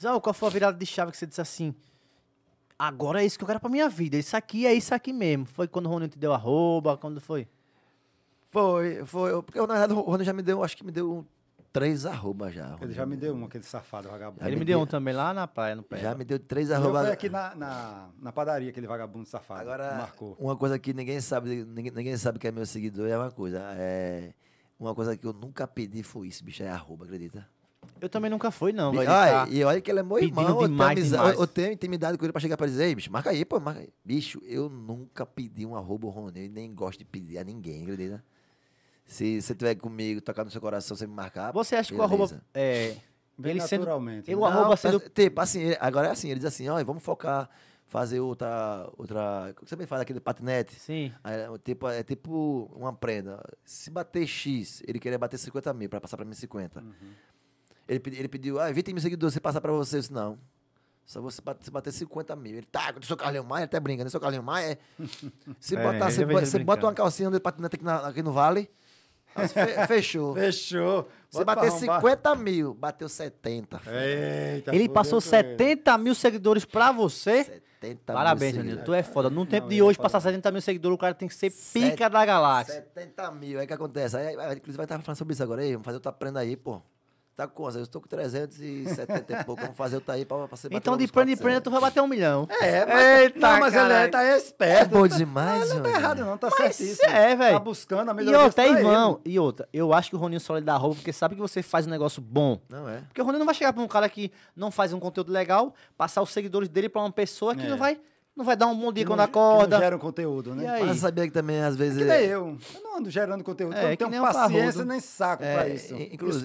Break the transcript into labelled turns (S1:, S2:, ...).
S1: Zão, qual foi a virada de chave que você disse assim? Agora é isso que eu quero pra minha vida. Isso aqui é
S2: isso aqui mesmo. Foi quando o Roninho te deu arroba? Quando foi? Foi, foi. Porque na verdade o Roninho já me deu, acho que me deu três arroba já. Ele já me deu um, aquele safado vagabundo. Ele me deu um também lá na praia, no pé. Já me deu três arroba. Foi aqui na, na, na padaria, aquele vagabundo safado. Agora, marcou. uma coisa que ninguém sabe, ninguém, ninguém sabe que é meu seguidor é uma coisa. É, uma coisa que eu nunca pedi foi isso, bicho, é arroba, acredita?
S1: Eu também nunca fui, não. Vai ah, tá e olha que ele é meu irmão. Eu tenho, amizade, eu, tenho
S2: intimidade com ele pra chegar pra dizer, bicho, marca aí, pô, marca aí. Bicho, eu nunca pedi um arroba Ronei, nem gosto de pedir a ninguém, entendeu? Se você tiver comigo, tocar no seu coração, você me marcar. Você acha beleza. que o arroba. É.
S1: ele naturalmente. Sendo, né? o arroba sendo.
S2: Tipo, assim, agora é assim, ele diz assim, ó, vamos focar fazer outra. outra você bem fala aquele patinete? Sim. Aí, é, tipo, é tipo uma prenda. Se bater X, ele queria bater 50 mil para passar para mim 50. Uhum. Ele, ele pediu, ah, 20 mil seguidores, se passar pra você. Eu disse, não. Só você bater 50 mil. Ele tá, do seu Carlinhos Maia, ele até brinca, né? Seu Carlinhos Maia. É, se é, botar, você, bota, bota uma calcinha de patinete aqui, na, aqui no vale. fechou. fechou. Você Bota bateu 50 mil, bateu 70. Eita, ele passou 70
S1: né, mil seguidores pra você.
S2: 70 Parabéns, mil Danilo.
S1: Tu é foda. No tempo não, de é hoje, passar 70 mil seguidores, o cara tem que ser pica da galáxia.
S2: 70 mil, aí que acontece. Aí, inclusive, vai estar falando sobre isso agora. Aí, vamos fazer outra prenda aí, pô. Tá com quantos? Eu estou com 370 e pouco. Vamos fazer o Taí pra, você ser Então, de plano de prenda, tu vai bater um milhão. É, mas, tá- Eita, não, mas ele é, tá esperto. É bom demais, Não, tá errado, não. Tá mas certíssimo. É, velho. Tá buscando a melhor E outra, é irmão.
S1: E outra, eu acho que o Roninho só lhe dá roupa porque sabe que você faz um negócio bom. Não é. Porque o Roninho não vai chegar pra um cara que não faz um conteúdo legal, passar os seguidores dele pra uma pessoa que é. não vai. Não vai dar um bom dia quando não, acorda. Que não gera
S2: um conteúdo, né? Mas eu sabia que também, às vezes. É que nem eu. Eu não ando gerando conteúdo. É, eu não é tenho paciência nem saco é, pra isso. Inclusive.